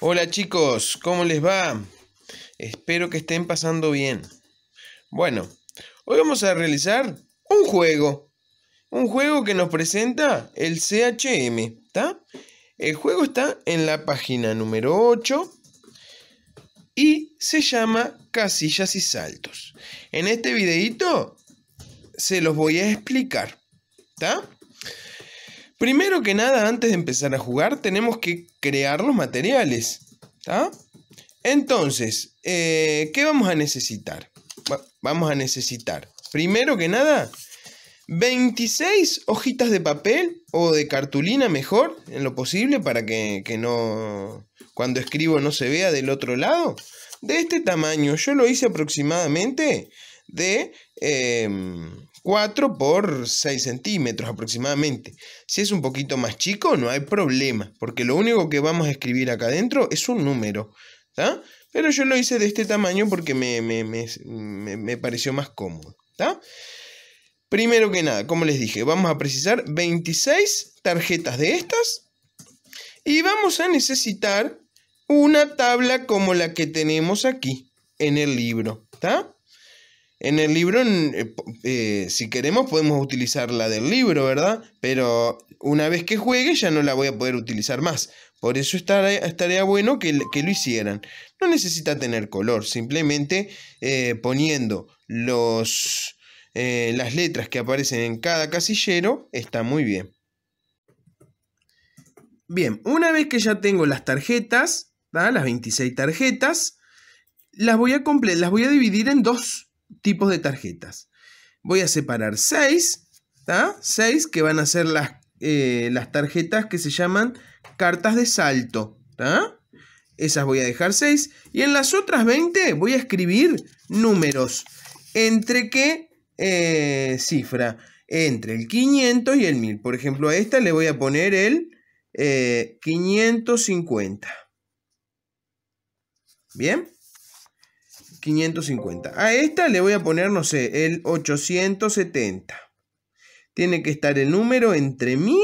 Hola chicos, ¿cómo les va? Espero que estén pasando bien. Bueno, hoy vamos a realizar un juego. Un juego que nos presenta el CHM, ¿está? El juego está en la página número 8 y se llama Casillas y Saltos. En este videito se los voy a explicar, ¿está? Primero que nada, antes de empezar a jugar, tenemos que crear los materiales. Entonces, eh, ¿qué vamos a necesitar? vamos a necesitar, primero que nada, 26 hojitas de papel o de cartulina mejor, en lo posible, para que, no cuando escribo no se vea del otro lado. De este tamaño, yo lo hice aproximadamente de em, 4 por 6 centímetros aproximadamente. Si es un poquito más chico, no hay problema, porque lo único que vamos a escribir acá adentro es un número. Pero yo lo hice de este tamaño porque me, pareció más cómodo. Primero que nada, como les dije, vamos a precisar 26 tarjetas de estas y vamos a necesitar una tabla como la que tenemos aquí en el libro. está en el libro, eh, eh, si queremos, podemos utilizar la del libro, ¿verdad? Pero una vez que juegue ya no la voy a poder utilizar más. Por eso estaría, bueno que, lo hicieran. No necesita tener color, simplemente eh, poniendo los, las letras que aparecen en cada casillero está muy bien. Bien, una vez que ya tengo las tarjetas, ¿da? las 26 tarjetas, las voy a, las voy a dividir en dos tipos de tarjetas. Voy a separar 6 ¿tá? Seis que van a ser las, eh, las tarjetas que se llaman cartas de salto, Esas voy a dejar 6 Y en las otras 20 voy a escribir números. ¿Entre qué eh, cifra? Entre el 500 y el 1000. Por ejemplo, a esta le voy a poner el 550. Eh, Bien. 550. A esta le voy a poner, no sé, el 870. Tiene que estar el número entre 1000,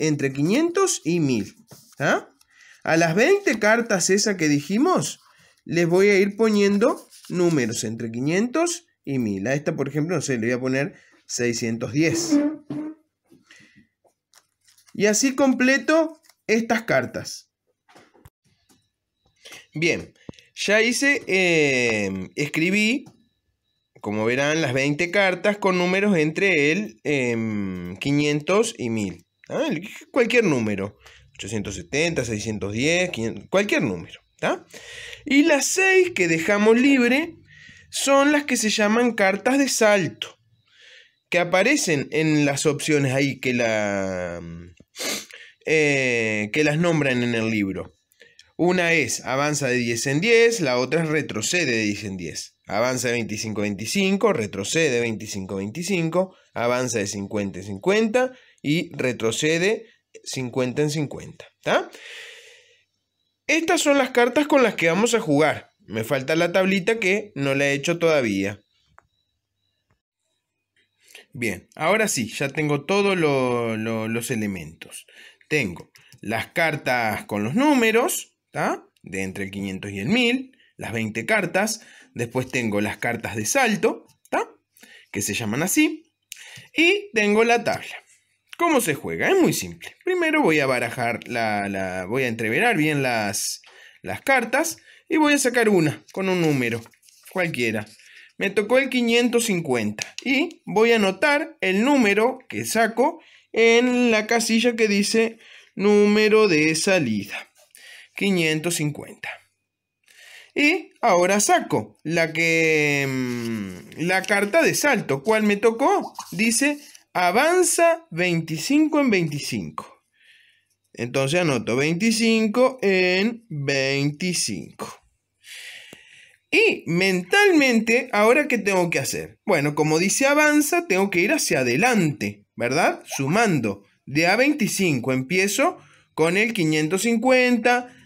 entre 500 y 1000. ¿ah? A las 20 cartas esas que dijimos, les voy a ir poniendo números entre 500 y 1000. A esta, por ejemplo, no sé, le voy a poner 610. Y así completo estas cartas. Bien, ya hice, em, escribí, como verán, las 20 cartas con números entre el 500 em, y 1000. Ah, cualquier número. 870, 610, cualquier número. Y las 6 que dejamos libre son las que se llaman cartas de salto. Que aparecen en las opciones ahí que, la, em, eh, que las nombran en el libro. Una es avanza de 10 en 10, la otra es retrocede de 10 en 10. Avanza de 25-25, retrocede 25-25, avanza de 50 en 50 y retrocede 50 en 50. Estas son las cartas con las que vamos a jugar. Me falta la tablita que no la he hecho todavía. Bien, ahora sí, ya tengo todos los elementos. Tengo las cartas con los números, de entre el 500 y el 1000, las 20 cartas. Después tengo las cartas de salto, que se llaman así. Y tengo la tabla. ¿Cómo se juega? Es muy simple. Primero voy a barajar, la, voy a entreverar bien las, las cartas y voy a sacar una con un número, cualquiera. Me tocó el 550 y voy a anotar el número que saco en la casilla que dice número de salida. 550. Y ahora saco la que mm, la carta de salto, ¿cuál me tocó? Dice avanza 25 en 25. Entonces anoto 25 en 25. Y mentalmente, ¿ahora qué tengo que hacer? Bueno, como dice avanza, tengo que ir hacia adelante, ¿verdad? Sumando de a 25. Empiezo con el 550,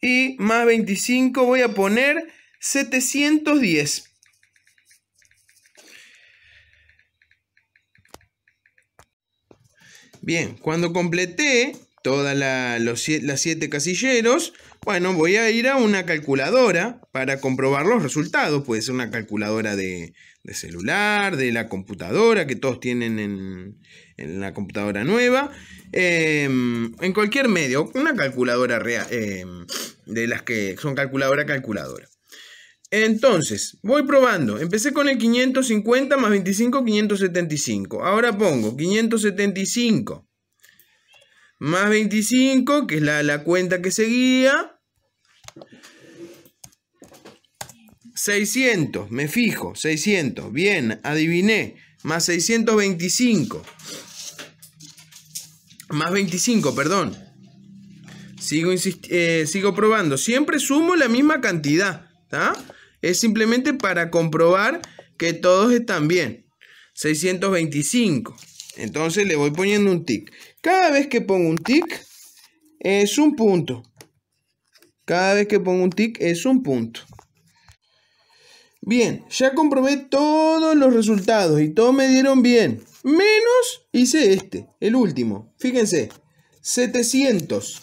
y más 25 voy a poner 710. Bien, cuando completé todas las siete casilleros, bueno, voy a ir a una calculadora para comprobar los resultados. Puede ser una calculadora de, celular, de la computadora que todos tienen en, la computadora nueva. Em, en cualquier medio, una calculadora real, em, de las que son calculadora, calculadora. Entonces, voy probando. Empecé con el 550 más 25, 575. Ahora pongo 575 más 25, que es la, la cuenta que seguía. 600, me fijo, 600. Bien, adiviné. Más 625. Más 25, perdón. Sigo, eh, sigo probando. Siempre sumo la misma cantidad. Es simplemente para comprobar que todos están bien. 625. Entonces le voy poniendo un tick. Cada vez que pongo un tick es un punto. Cada vez que pongo un tick es un punto. Bien, ya comprobé todos los resultados y todos me dieron bien. Menos hice este, el último. Fíjense, 700.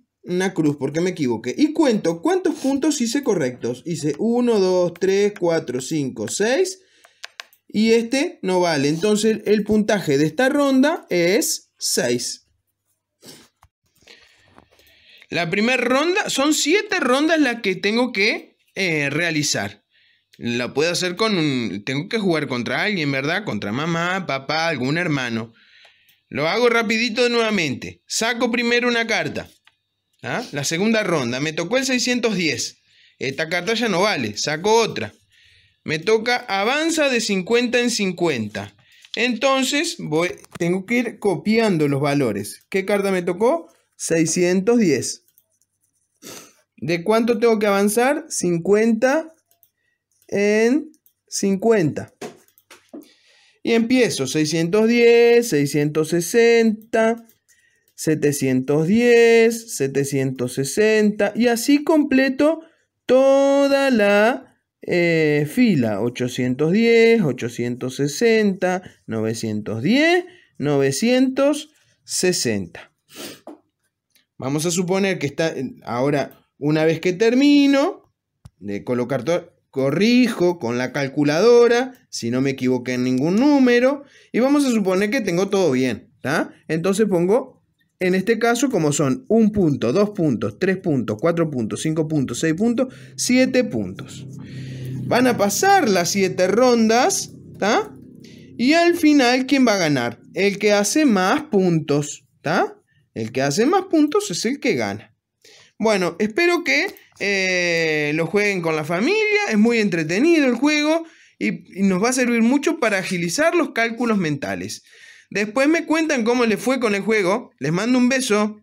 una cruz porque me equivoqué. Y cuento cuántos puntos hice correctos. Hice 1, 2, 3, 4, 5, 6. Y este no vale. Entonces el puntaje de esta ronda es 6. La primera ronda, son 7 rondas las que tengo que eh, realizar. La puedo hacer con un... Tengo que jugar contra alguien, ¿verdad? Contra mamá, papá, algún hermano. Lo hago rapidito nuevamente. Saco primero una carta. ¿Ah? La segunda ronda, me tocó el 610. Esta carta ya no vale, saco otra. Me toca avanza de 50 en 50. Entonces voy, tengo que ir copiando los valores. ¿Qué carta me tocó? 610. ¿De cuánto tengo que avanzar? 50 en 50. Y empiezo 610, 660, 710, 760 y así completo toda la eh, fila 810, 860, 910, 960. Vamos a suponer que está eh, ahora una vez que termino de colocar todo corrijo con la calculadora, si no me equivoqué en ningún número, y vamos a suponer que tengo todo bien, Entonces pongo en este caso, como son 1 punto, 2 puntos, 3 puntos, 4 puntos, 5 puntos, 6 puntos, 7 puntos. Van a pasar las 7 rondas, ¿está? Y al final, ¿quién va a ganar? El que hace más puntos, ¿está? El que hace más puntos es el que gana. Bueno, espero que eh, lo jueguen con la familia, es muy entretenido el juego y nos va a servir mucho para agilizar los cálculos mentales. Después me cuentan cómo les fue con el juego. Les mando un beso.